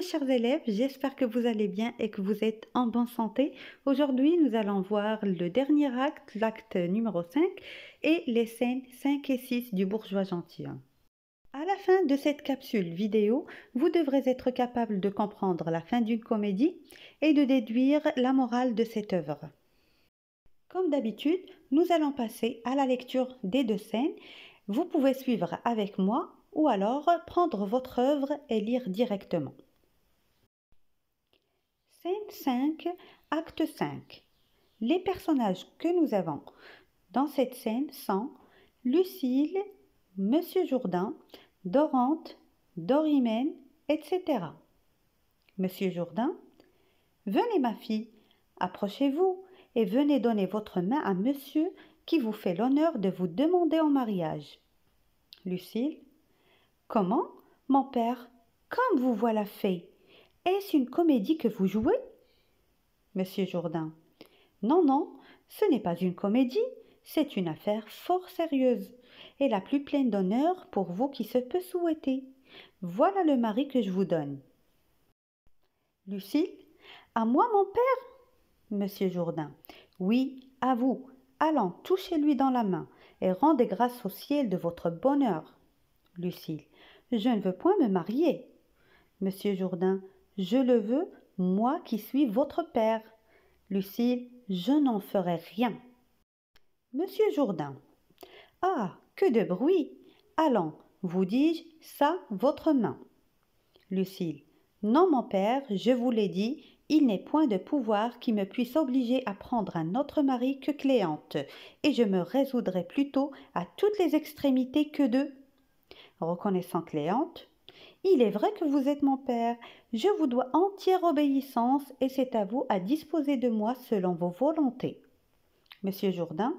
mes chers élèves, j'espère que vous allez bien et que vous êtes en bonne santé. Aujourd'hui, nous allons voir le dernier acte, l'acte numéro 5, et les scènes 5 et 6 du bourgeois gentilhomme. À la fin de cette capsule vidéo, vous devrez être capable de comprendre la fin d'une comédie et de déduire la morale de cette œuvre. Comme d'habitude, nous allons passer à la lecture des deux scènes. Vous pouvez suivre avec moi ou alors prendre votre œuvre et lire directement. Scène 5, acte 5. Les personnages que nous avons dans cette scène sont Lucille, Monsieur Jourdain, Dorante, Dorimène, etc. Monsieur Jourdain, venez ma fille, approchez-vous et venez donner votre main à monsieur qui vous fait l'honneur de vous demander en mariage. Lucille, comment, mon père, comme vous voilà fait est-ce une comédie que vous jouez Monsieur Jourdain. Non, non, ce n'est pas une comédie, c'est une affaire fort sérieuse, et la plus pleine d'honneur pour vous qui se peut souhaiter. Voilà le mari que je vous donne. Lucille. À moi, mon père Monsieur Jourdain. Oui, à vous. Allons, touchez-lui dans la main et rendez grâce au ciel de votre bonheur. Lucille. Je ne veux point me marier. Monsieur Jourdain. Je le veux, moi qui suis votre père. Lucille, je n'en ferai rien. Monsieur Jourdain. Ah, que de bruit Allons, vous dis-je, ça, votre main. Lucille. Non, mon père, je vous l'ai dit, il n'est point de pouvoir qui me puisse obliger à prendre un autre mari que Cléante, et je me résoudrai plutôt à toutes les extrémités que d'eux. »« Reconnaissant Cléante, il est vrai que vous êtes mon père. Je vous dois entière obéissance et c'est à vous à disposer de moi selon vos volontés. Monsieur Jourdain.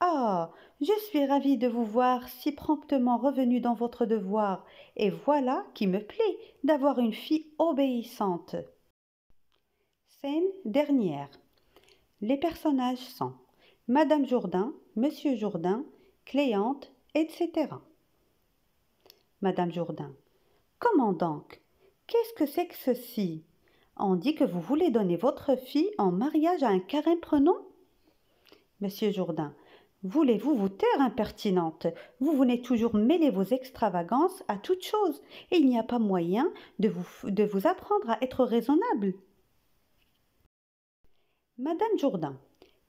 Ah. Je suis ravi de vous voir si promptement revenu dans votre devoir, et voilà qui me plaît d'avoir une fille obéissante. Scène dernière. Les personnages sont Madame Jourdain, Monsieur Jourdain, Cléante, etc. Madame Jourdain. Comment donc Qu'est-ce que c'est que ceci On dit que vous voulez donner votre fille en mariage à un carême prenant Monsieur Jourdain, voulez-vous vous taire, impertinente Vous venez toujours mêler vos extravagances à toute chose, et il n'y a pas moyen de vous, de vous apprendre à être raisonnable. Madame Jourdain,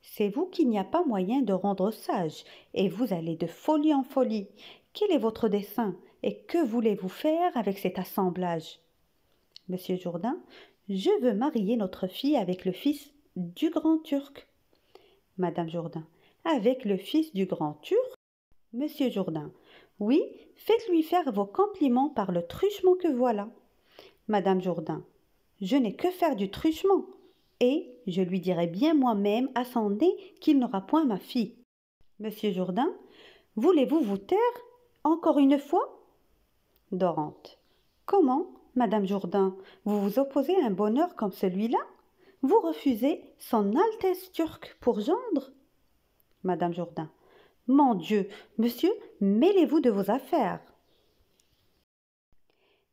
c'est vous qu'il n'y a pas moyen de rendre sage, et vous allez de folie en folie. Quel est votre dessein et que voulez-vous faire avec cet assemblage Monsieur Jourdain, je veux marier notre fille avec le fils du grand turc. Madame Jourdain, avec le fils du grand turc Monsieur Jourdain, oui, faites-lui faire vos compliments par le truchement que voilà. Madame Jourdain, je n'ai que faire du truchement. Et je lui dirai bien moi-même à son qu'il n'aura point ma fille. Monsieur Jourdain, voulez-vous vous taire encore une fois Dorante. Comment, Madame Jourdain, vous vous opposez à un bonheur comme celui-là Vous refusez son Altesse turque pour gendre Madame Jourdain. Mon Dieu, monsieur, mêlez-vous de vos affaires.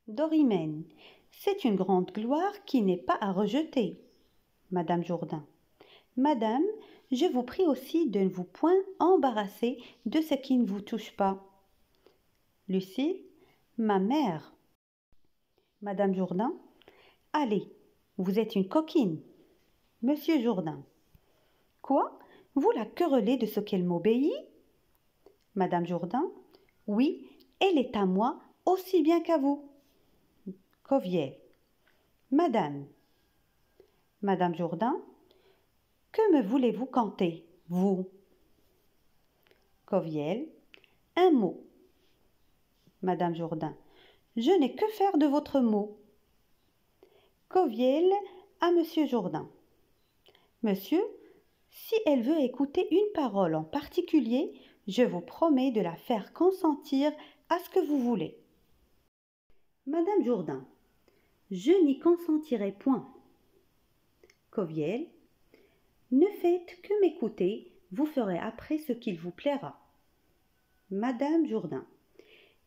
Dorimène. C'est une grande gloire qui n'est pas à rejeter. Madame Jourdain. Madame, je vous prie aussi de ne vous point embarrasser de ce qui ne vous touche pas. Lucie, Ma mère. Madame Jourdain. Allez, vous êtes une coquine. Monsieur Jourdain. Quoi Vous la querellez de ce qu'elle m'obéit Madame Jourdain. Oui, elle est à moi aussi bien qu'à vous. Covier. Madame. Madame Jourdain. Que me voulez-vous canter, vous Coviel. Un mot, Madame Jourdain. Je n'ai que faire de votre mot. Coviel à Monsieur Jourdain. Monsieur, si elle veut écouter une parole en particulier, je vous promets de la faire consentir à ce que vous voulez. Madame Jourdain. Je n'y consentirai point. Coviel. Ne faites que m'écouter, vous ferez après ce qu'il vous plaira. Madame Jourdain.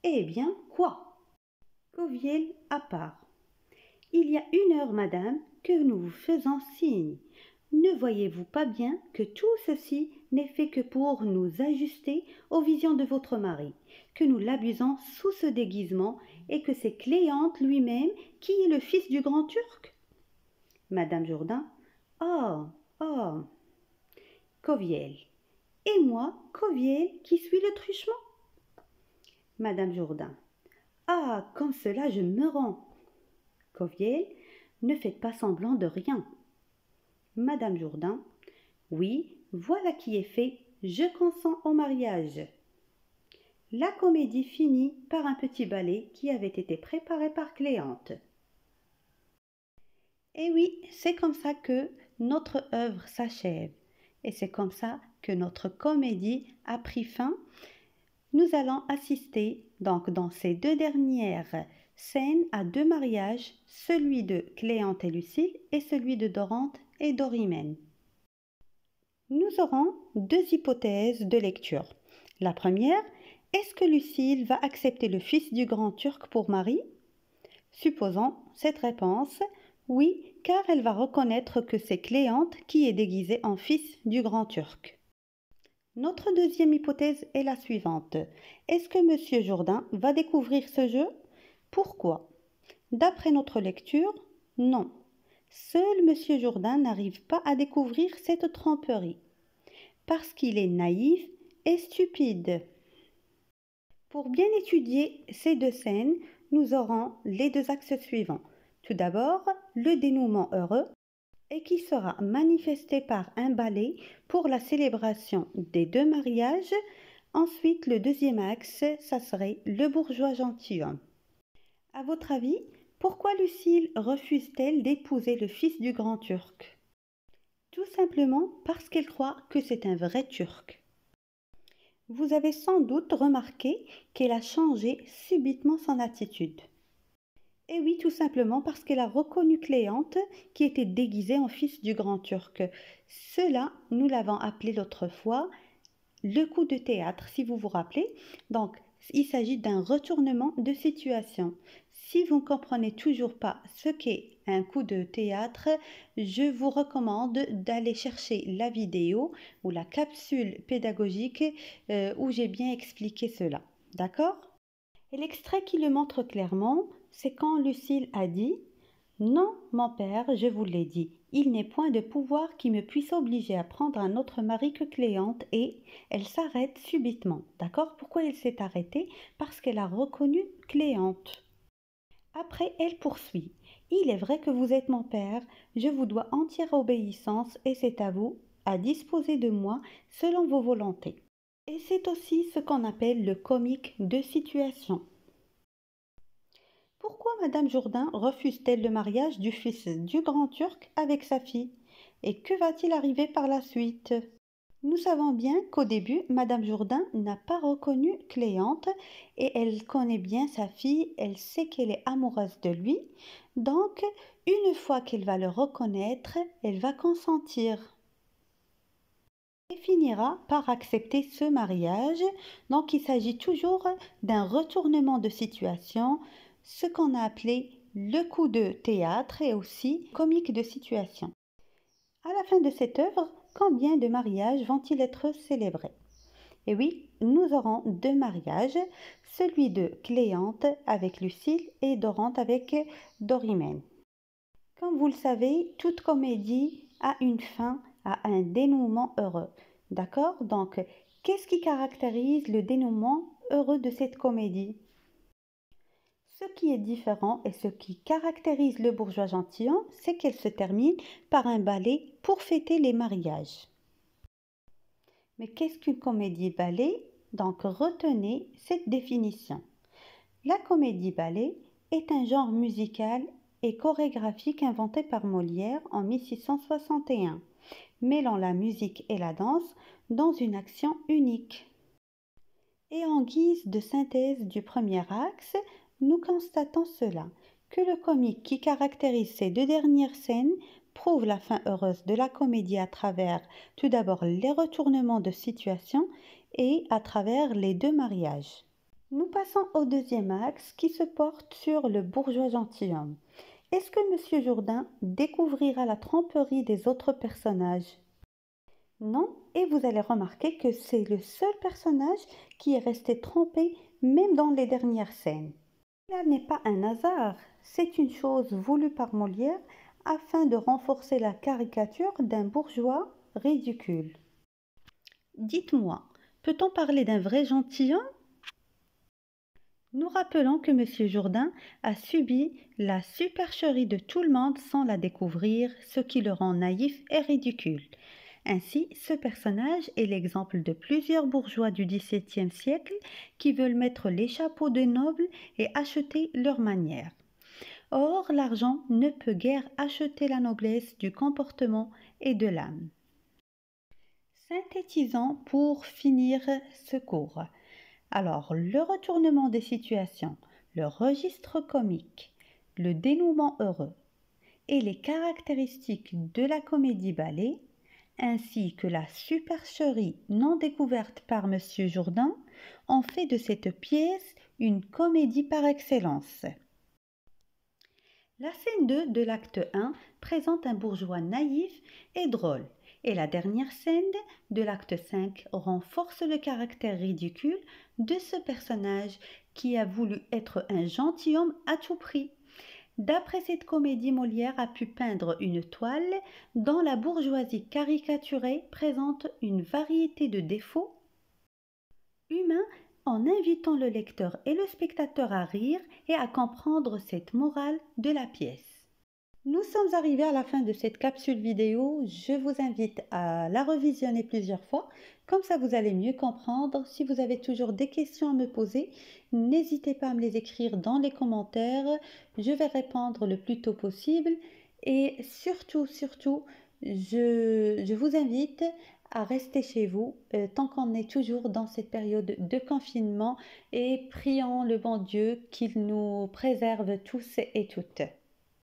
Eh bien, quoi Coviel à part. Il y a une heure, madame, que nous vous faisons signe. Ne voyez-vous pas bien que tout ceci n'est fait que pour nous ajuster aux visions de votre mari, que nous l'abusons sous ce déguisement et que c'est Cléante lui-même qui est le fils du grand turc Madame Jourdain. Oh, oh. Coviel. Et moi, Coviel, qui suis le truchement Madame Jourdain. Ah, comme cela, je me rends. Coviel, « ne faites pas semblant de rien. Madame Jourdain. Oui, voilà qui est fait. Je consens au mariage. La comédie finit par un petit ballet qui avait été préparé par Cléante. Et eh oui, c'est comme ça que notre œuvre s'achève. Et c'est comme ça que notre comédie a pris fin nous allons assister donc dans ces deux dernières scènes à deux mariages, celui de Cléante et Lucille et celui de Dorante et Dorimène. Nous aurons deux hypothèses de lecture. La première, est-ce que Lucille va accepter le fils du grand turc pour mari Supposons cette réponse, oui, car elle va reconnaître que c'est Cléante qui est déguisée en fils du grand turc. Notre deuxième hypothèse est la suivante. Est-ce que M. Jourdain va découvrir ce jeu Pourquoi D'après notre lecture, non. Seul M. Jourdain n'arrive pas à découvrir cette tromperie. Parce qu'il est naïf et stupide. Pour bien étudier ces deux scènes, nous aurons les deux axes suivants. Tout d'abord, le dénouement heureux et qui sera manifesté par un ballet pour la célébration des deux mariages. Ensuite, le deuxième axe, ça serait le bourgeois gentilhomme. À votre avis, pourquoi Lucille refuse-t-elle d'épouser le fils du grand turc Tout simplement parce qu'elle croit que c'est un vrai turc. Vous avez sans doute remarqué qu'elle a changé subitement son attitude. Et eh oui, tout simplement parce qu'elle a reconnu Cléante qui était déguisée en fils du grand turc. Cela, nous l'avons appelé l'autre fois le coup de théâtre, si vous vous rappelez. Donc, il s'agit d'un retournement de situation. Si vous ne comprenez toujours pas ce qu'est un coup de théâtre, je vous recommande d'aller chercher la vidéo ou la capsule pédagogique euh, où j'ai bien expliqué cela. D'accord Et l'extrait qui le montre clairement, c'est quand Lucille a dit Non, mon père, je vous l'ai dit, il n'est point de pouvoir qui me puisse obliger à prendre un autre mari que Cléante et elle s'arrête subitement. D'accord Pourquoi elle s'est arrêtée Parce qu'elle a reconnu Cléante. Après, elle poursuit. Il est vrai que vous êtes mon père, je vous dois entière obéissance et c'est à vous à disposer de moi selon vos volontés. Et c'est aussi ce qu'on appelle le comique de situation. Pourquoi Madame Jourdain refuse-t-elle le mariage du fils du grand turc avec sa fille Et que va-t-il arriver par la suite Nous savons bien qu'au début, Madame Jourdain n'a pas reconnu Cléante et elle connaît bien sa fille, elle sait qu'elle est amoureuse de lui. Donc, une fois qu'elle va le reconnaître, elle va consentir Elle finira par accepter ce mariage. Donc il s'agit toujours d'un retournement de situation, ce qu'on a appelé le coup de théâtre et aussi comique de situation. À la fin de cette œuvre, combien de mariages vont-ils être célébrés Eh oui, nous aurons deux mariages, celui de Cléante avec Lucille et Dorante avec Dorimène. Comme vous le savez, toute comédie a une fin, a un dénouement heureux. D'accord Donc, qu'est-ce qui caractérise le dénouement heureux de cette comédie ce qui est différent et ce qui caractérise le bourgeois gentilhomme, c'est qu'elle se termine par un ballet pour fêter les mariages. Mais qu'est-ce qu'une comédie ballet Donc retenez cette définition. La comédie ballet est un genre musical et chorégraphique inventé par Molière en 1661, mêlant la musique et la danse dans une action unique. Et en guise de synthèse du premier axe, nous constatons cela, que le comique qui caractérise ces deux dernières scènes prouve la fin heureuse de la comédie à travers tout d'abord les retournements de situation et à travers les deux mariages. Nous passons au deuxième axe qui se porte sur le bourgeois gentilhomme. Est-ce que Monsieur Jourdain découvrira la tromperie des autres personnages Non, et vous allez remarquer que c'est le seul personnage qui est resté trompé même dans les dernières scènes n'est pas un hasard, c'est une chose voulue par Molière afin de renforcer la caricature d'un bourgeois ridicule. Dites-moi, peut-on parler d'un vrai gentilhomme Nous rappelons que M. Jourdain a subi la supercherie de tout le monde sans la découvrir, ce qui le rend naïf et ridicule. Ainsi, ce personnage est l'exemple de plusieurs bourgeois du XVIIe siècle qui veulent mettre les chapeaux des nobles et acheter leur manière. Or, l'argent ne peut guère acheter la noblesse du comportement et de l'âme. Synthétisant pour finir ce cours. Alors, le retournement des situations, le registre comique, le dénouement heureux et les caractéristiques de la comédie ballet ainsi que la supercherie non découverte par M. Jourdain ont fait de cette pièce une comédie par excellence. La scène 2 de l'acte 1 présente un bourgeois naïf et drôle, et la dernière scène de l'acte 5 renforce le caractère ridicule de ce personnage qui a voulu être un gentilhomme à tout prix. D'après cette comédie, Molière a pu peindre une toile dont la bourgeoisie caricaturée présente une variété de défauts humains en invitant le lecteur et le spectateur à rire et à comprendre cette morale de la pièce. Nous sommes arrivés à la fin de cette capsule vidéo. Je vous invite à la revisionner plusieurs fois. Comme ça, vous allez mieux comprendre. Si vous avez toujours des questions à me poser, n'hésitez pas à me les écrire dans les commentaires. Je vais répondre le plus tôt possible. Et surtout, surtout, je, vous invite à rester chez vous euh, tant qu'on est toujours dans cette période de confinement et prions le bon Dieu qu'il nous préserve tous et toutes.